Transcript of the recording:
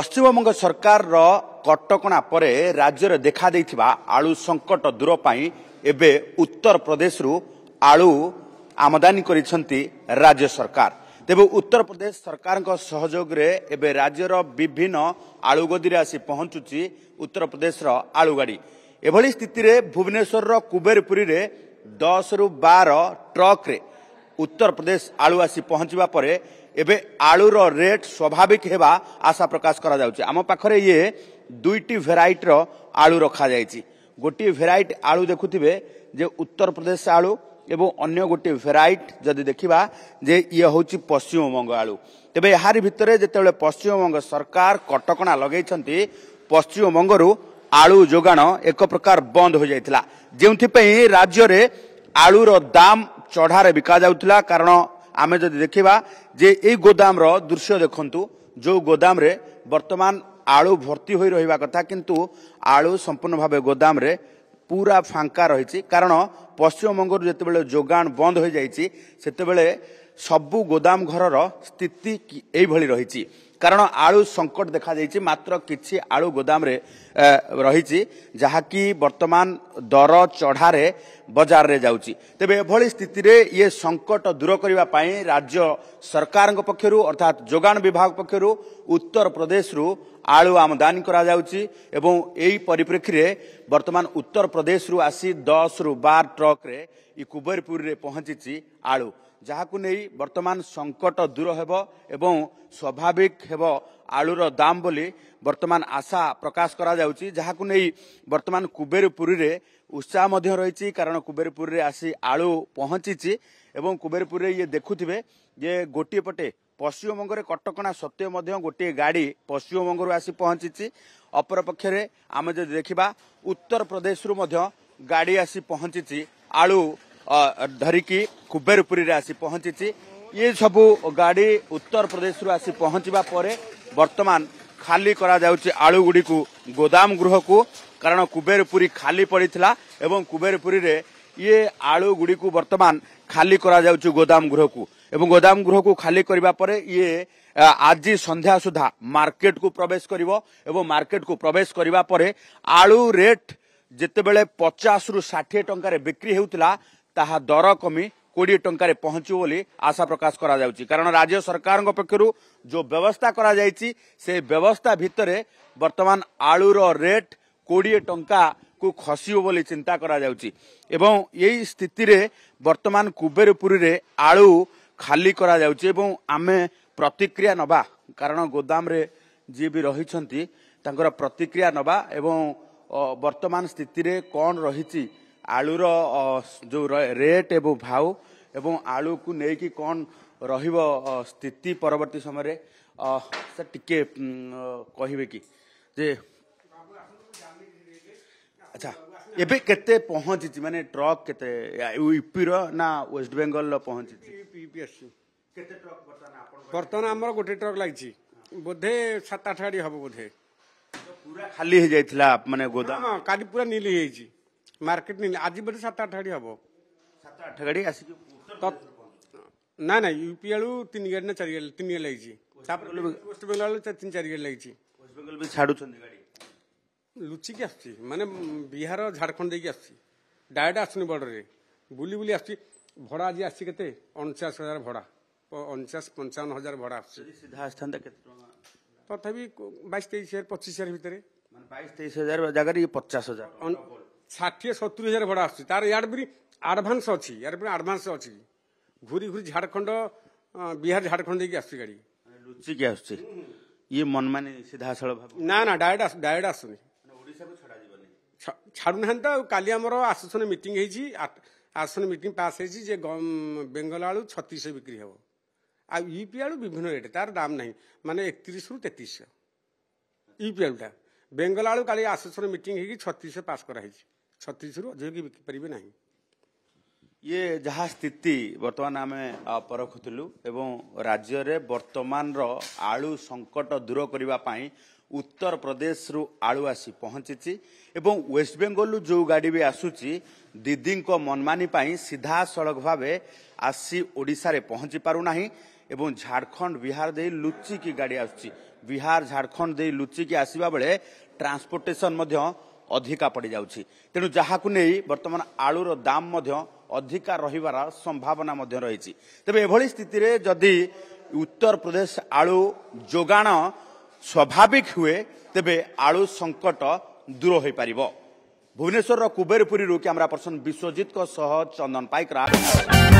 ପଶ୍ଚିମବଙ୍ଗ ସରକାରର କଟକଣା ପରେ ରାଜ୍ୟରେ ଦେଖାଦେଇଥିବା ଆଳୁ ସଙ୍କଟ ଦୂର ପାଇଁ ଏବେ ଉତ୍ତରପ୍ରଦେଶରୁ ଆଳୁ ଆମଦାନୀ କରିଛନ୍ତି ରାଜ୍ୟ ସରକାର ତେବେ ଉତ୍ତରପ୍ରଦେଶ ସରକାରଙ୍କ ସହଯୋଗରେ ଏବେ ରାଜ୍ୟର ବିଭିନ୍ନ ଆଳୁଗଦିରେ ଆସି ପହଞ୍ଚୁଛି ଉତ୍ତରପ୍ରଦେଶର ଗାଡ଼ି ଏଭଳି ସ୍ଥିତିରେ ଭୁବନେଶ୍ୱରର କୁବେରପୁରୀରେ ଦଶରୁ ବାର ଟ୍ରକ୍ରେ ଉତ୍ତରପ୍ରଦେଶ ଆଳୁ ଆସି ପହଞ୍ଚିବା ପରେ ଏବେ ଆଳୁର ରେଟ୍ ସ୍ୱାଭାବିକ ହେବା ଆଶା ପ୍ରକାଶ କରାଯାଉଛି ଆମ ପାଖରେ ଇଏ ଦୁଇଟି ଭେରାଇଟିର ଆଳୁ ରଖାଯାଇଛି ଗୋଟିଏ ଭେରାଇଟି ଆଳୁ ଦେଖୁଥିବେ ଯେ ଉତ୍ତରପ୍ରଦେଶ ଆଳୁ ଏବଂ ଅନ୍ୟ ଗୋଟିଏ ଭେରାଇଟ ଯଦି ଦେଖିବା ଯେ ଇଏ ହେଉଛି ପଶ୍ଚିମବଙ୍ଗ ଆଳୁ ତେବେ ଏହାରି ଭିତରେ ଯେତେବେଳେ ପଶ୍ଚିମବଙ୍ଗ ସରକାର କଟକଣା ଲଗାଇଛନ୍ତି ପଶ୍ଚିମବଙ୍ଗରୁ ଆଳୁ ଯୋଗାଣ ଏକ ପ୍ରକାର ବନ୍ଦ ହୋଇଯାଇଥିଲା ଯେଉଁଥିପାଇଁ ରାଜ୍ୟରେ ଆଳୁର ଦାମ ଚଢ଼ାରେ ବିକା ଯାଉଥିଲା କାରଣ ଆମେ ଯଦି ଦେଖିବା ଯେ ଏଇ ଗୋଦାମର ଦୃଶ୍ୟ ଦେଖନ୍ତୁ ଯେଉଁ ଗୋଦାମରେ ବର୍ତ୍ତମାନ ଆଳୁ ଭର୍ତ୍ତି ହୋଇ ରହିବା କଥା କିନ୍ତୁ ଆଳୁ ସମ୍ପୂର୍ଣ୍ଣ ଭାବେ ଗୋଦାମରେ ପୁରା ଫାଙ୍କା ରହିଛି କାରଣ ପଶ୍ଚିମବଙ୍ଗରୁ ଯେତେବେଳେ ଯୋଗାଣ ବନ୍ଦ ହୋଇଯାଇଛି ସେତେବେଳେ ସବୁ ଗୋଦାମ ଘରର ସ୍ଥିତି ଏଇଭଳି ରହିଛି କାରଣ ଆଳୁ ସଙ୍କଟ ଦେଖାଯାଇଛି ମାତ୍ର କିଛି ଆଳୁ ଗୋଦାମରେ ରହିଛି ଯାହାକି ବର୍ତ୍ତମାନ ଦର ଚଢ଼ାରେ ବଜାରରେ ଯାଉଛି ତେବେ ଏଭଳି ସ୍ଥିତିରେ ଇଏ ସଙ୍କଟ ଦୂର କରିବା ପାଇଁ ରାଜ୍ୟ ସରକାରଙ୍କ ପକ୍ଷରୁ ଅର୍ଥାତ୍ ଯୋଗାଣ ବିଭାଗ ପକ୍ଷରୁ ଉତ୍ତରପ୍ରଦେଶରୁ ଆଳୁ ଆମଦାନୀ କରାଯାଉଛି ଏବଂ ଏହି ପରିପ୍ରେକ୍ଷୀରେ ବର୍ତ୍ତମାନ ଉତ୍ତରପ୍ରଦେଶରୁ ଆସି ଦଶରୁ ବାର ଟ୍ରକ୍ରେ ଏ କୁବେରପୁରରେ ପହଞ୍ଚିଛି ଆଳୁ ଯାହାକୁ ନେଇ ବର୍ତ୍ତମାନ ସଙ୍କଟ ଦୂର ହେବ ଏବଂ ସ୍ୱାଭାବିକ ହେବ ଆଳୁର ଦାମ ବୋଲି ବର୍ତ୍ତମାନ ଆଶା ପ୍ରକାଶ କରାଯାଉଛି ଯାହାକୁ ନେଇ ବର୍ତ୍ତମାନ କୁବେର ପୁରୀରେ ଉତ୍ସାହ ମଧ୍ୟ ରହିଛି କାରଣ କୁବେର ପୁରୀରେ ଆସି ଆଳୁ ପହଞ୍ଚିଛି ଏବଂ କୁବେର ପୁରୀରେ ଇଏ ଦେଖୁଥିବେ ଯେ ଗୋଟିଏ ପଟେ ପଶ୍ଚିମବଙ୍ଗରେ କଟକଣା ସତ୍ତ୍ୱେ ମଧ୍ୟ ଗୋଟିଏ ଗାଡ଼ି ପଶ୍ଚିମବଙ୍ଗରୁ ଆସି ପହଞ୍ଚିଛି ଅପରପକ୍ଷରେ ଆମେ ଯଦି ଦେଖିବା ଉତ୍ତରପ୍ରଦେଶରୁ ମଧ୍ୟ ଗାଡ଼ି ଆସି ପହଞ୍ଚିଛି ଆଳୁ ଧରିକି କୁବେରପୁରୀରେ ଆସି ପହଞ୍ଚିଛି ଇଏ ସବୁ ଗାଡ଼ି ଉତ୍ତରପ୍ରଦେଶରୁ ଆସି ପହଞ୍ଚିବା ପରେ ବର୍ତ୍ତମାନ ଖାଲି କରାଯାଉଛି ଆଳୁଗୁଡ଼ିକୁ ଗୋଦାମ ଗୃହକୁ କାରଣ କୁବେରପୁରୀ ଖାଲି ପଡ଼ିଥିଲା ଏବଂ କୁବେରପୁରୀରେ ଇଏ ଆଳୁଗୁଡ଼ିକୁ ବର୍ତ୍ତମାନ ଖାଲି କରାଯାଉଛି ଗୋଦାମ ଗୃହକୁ ଏବଂ ଗୋଦାମ ଗୃହକୁ ଖାଲି କରିବା ପରେ ଇଏ ଆଜି ସନ୍ଧ୍ୟା ସୁଦ୍ଧା ମାର୍କେଟକୁ ପ୍ରବେଶ କରିବ ଏବଂ ମାର୍କେଟକୁ ପ୍ରବେଶ କରିବା ପରେ ଆଳୁ ରେଟ୍ ଯେତେବେଳେ ପଚାଶରୁ ଷାଠିଏ ଟଙ୍କାରେ ବିକ୍ରି ହେଉଥିଲା ତାହା ଦର କମି କୋଡ଼ିଏ ଟଙ୍କାରେ ପହଞ୍ଚିବ ବୋଲି ଆଶା ପ୍ରକାଶ କରାଯାଉଛି କାରଣ ରାଜ୍ୟ ସରକାରଙ୍କ ପକ୍ଷରୁ ଯେଉଁ ବ୍ୟବସ୍ଥା କରାଯାଇଛି ସେ ବ୍ୟବସ୍ଥା ଭିତରେ ବର୍ତ୍ତମାନ ଆଳୁର ରେଟ୍ କୋଡ଼ିଏ ଟଙ୍କାକୁ ଖସିବ ବୋଲି ଚିନ୍ତା କରାଯାଉଛି ଏବଂ ଏହି ସ୍ଥିତିରେ ବର୍ତ୍ତମାନ କୁବେର ପୁରୀରେ ଆଳୁ ଖାଲି କରାଯାଉଛି ଏବଂ ଆମେ ପ୍ରତିକ୍ରିୟା ନେବା କାରଣ ଗୋଦାମରେ ଯିଏ ବି ରହିଛନ୍ତି ତାଙ୍କର ପ୍ରତିକ୍ରିୟା ନେବା ଏବଂ ବର୍ତ୍ତମାନ ସ୍ଥିତିରେ କ'ଣ ରହିଛି ଆଳୁର ଯେଉଁ ରେଟ୍ ଏବଂ ଭାଉ ଏବଂ ଆଳୁକୁ ନେଇକି କ'ଣ ରହିବ ସ୍ଥିତି ପରବର୍ତ୍ତୀ ସମୟରେ ସାର୍ ଟିକେ କହିବେ କି ଯେ ଆଚ୍ଛା ଏବେ କେତେ ପହଞ୍ଚିଛି ମାନେ ଟ୍ରକ୍ କେତେ ୟୁପିର ନା ୱେଷ୍ଟ ବେଙ୍ଗଲର ପହଞ୍ଚିଛି ବର୍ତ୍ତମାନ ଆମର ଗୋଟେ ଟ୍ରକ୍ ଲାଗିଛି ବୋଧେ ସାତ ଆଠ ଗାଡ଼ି ହବ ବୋଧେ ପୁରା ଖାଲି ହେଇଯାଇଥିଲା ମାନେ ଗୋଦାମ କାଲି ପୁରା ନିଲି ହେଇଯାଇଛି ମାର୍କେଟ ନେଲି ଆଜି ବୋଧେ ସାତ ଆଠ ଗାଡ଼ି ହେବ ସାତ ଆଠ ଗାଡ଼ି ଆସିକି ନା ନା ୟୁପିଆଳୁ ତିନି ଗାଡ଼ି ନା ଚାରି ଗାଡ଼ି ତିନି ଗାଡ଼ି ଲାଗିଛି ତାପରେ ୱେଷ୍ଟବେଙ୍ଗାଲ ତିନି ଚାରି ଗାଡ଼ି ଲାଗିଛି ୱେଷ୍ଟବେଙ୍ଗାଲ ବି ଛାଡ଼ୁଛନ୍ତି ଗାଡ଼ି ଲୁଚିକି ଆସୁଛି ମାନେ ବିହାର ଝାଡ଼ଖଣ୍ଡ ଦେଇକି ଆସୁଛି ଡାଇରେକ୍ଟ ଆସୁନି ବର୍ଡ଼ରରେ ବୁଲି ବୁଲି ଆସୁଛି ଭଡ଼ା ଆଜି ଆସିଛି କେତେ ଅଣଚାଶ ହଜାର ଭଡ଼ା ଅଣଚାଶ ପଞ୍ଚାବନ ହଜାର ଭଡ଼ା ଆସୁଛି ସିଧା ଆସିଥାନ୍ତା କେତେ ଟଙ୍କା ତଥାପି ବାଇଶ ତେଇଶ ହଜାର ପଚିଶ ହଜାର ଭିତରେ ବାଇଶ ତେଇଶ ହଜାର ଜାଗାରେ ଇଏ ପଚାଶ ହଜାର ଷାଠିଏ ସତୁରି ହଜାର ଭଡ଼ା ଆସୁଛି ତାର ଇଆଡ଼ ବି ଆଡ଼ଭାନ୍ସ ଅଛି ଇଆଡ଼ ବି ଆଡ଼ଭାନ୍ସ ଅଛି ଘୁରି ଘୁରି ଝାଡ଼ଖଣ୍ଡ ବିହାର ଝାଡ଼ଖଣ୍ଡ ଦେଇକି ଆସୁଛି ଗାଡ଼ି ଲୁଚିକି ଆସୁଛି ଇଏ ମନମାନେ ସିଧାସଳଖ ନା ନା ଡାଇରେକ୍ଟ ଡାଇରେକ୍ଟ ଆସୁନି ଓଡ଼ିଶାକୁ ଛଡ଼ାଯିବନି ଛାଡ଼ୁନାହାନ୍ତି ତ ଆଉ କାଲି ଆମର ଆସୋସିଏସନ୍ ମିଟିଂ ହେଇଛି ଆସୋସିଏସନ୍ ମିଟିଂ ପାସ୍ ହେଇଛି ଯେ ବେଙ୍ଗଲ ଆଳୁ ଛତିଶ ବିକ୍ରି ହେବ ଆଉ ୟୁପି ଆଳୁ ବିଭିନ୍ନ ରେଟ୍ ତାର ଦାମ୍ ନାହିଁ ମାନେ ଏକତିରିଶରୁ ତେତିଶ ୟୁପି ଆଳୁଟା ବେଙ୍ଗଲ ଆଳୁ କାଲି ଆସୋସିଏସନ୍ ମିଟିଂ ହେଇକି ଛତିଶ ପାସ୍ କରାହେଇଛି ଛତିଶରୁ ଅଧିକ ବିକିପାରିବେ ନାହିଁ ଇଏ ଯାହା ସ୍ଥିତି ବର୍ତ୍ତମାନ ଆମେ ପରଖୁଥିଲୁ ଏବଂ ରାଜ୍ୟରେ ବର୍ତ୍ତମାନର ଆଳୁ ସଙ୍କଟ ଦୂର କରିବା ପାଇଁ ଉତ୍ତରପ୍ରଦେଶରୁ ଆଳୁ ଆସି ପହଞ୍ଚିଛି ଏବଂ ୱେଷ୍ଟବେଙ୍ଗଲରୁ ଯେଉଁ ଗାଡ଼ି ବି ଆସୁଛି ଦିଦିଙ୍କ ମନମାନି ପାଇଁ ସିଧାସଳଖ ଭାବେ ଆସି ଓଡ଼ିଶାରେ ପହଞ୍ଚି ପାରୁନାହିଁ ଏବଂ ଝାଡ଼ଖଣ୍ଡ ବିହାର ଦେଇ ଲୁଚିକି ଗାଡ଼ି ଆସୁଛି ବିହାର ଝାଡ଼ଖଣ୍ଡ ଦେଇ ଲୁଚିକି ଆସିବା ବେଳେ ଟ୍ରାନ୍ସପୋର୍ଟେସନ୍ ମଧ୍ୟ ଅଧିକା ପଡ଼ିଯାଉଛି ତେଣୁ ଯାହାକୁ ନେଇ ବର୍ତ୍ତମାନ ଆଳୁର ଦାମ ମଧ୍ୟ ଅଧିକା ରହିବାର ସମ୍ଭାବନା ମଧ୍ୟ ରହିଛି ତେବେ ଏଭଳି ସ୍ଥିତିରେ ଯଦି ଉତ୍ତରପ୍ରଦେଶ ଆଳୁ ଯୋଗାଣ ସ୍ୱାଭାବିକ ହୁଏ ତେବେ ଆଳୁ ସଙ୍କଟ ଦୂର ହୋଇପାରିବ ଭୁବନେଶ୍ୱରର କୁବେରପୁରୀରୁ କ୍ୟାମେରା ପର୍ସନ୍ ବିଶ୍ୱଜିତଙ୍କ ସହ ଚନ୍ଦନ ପାଇକରା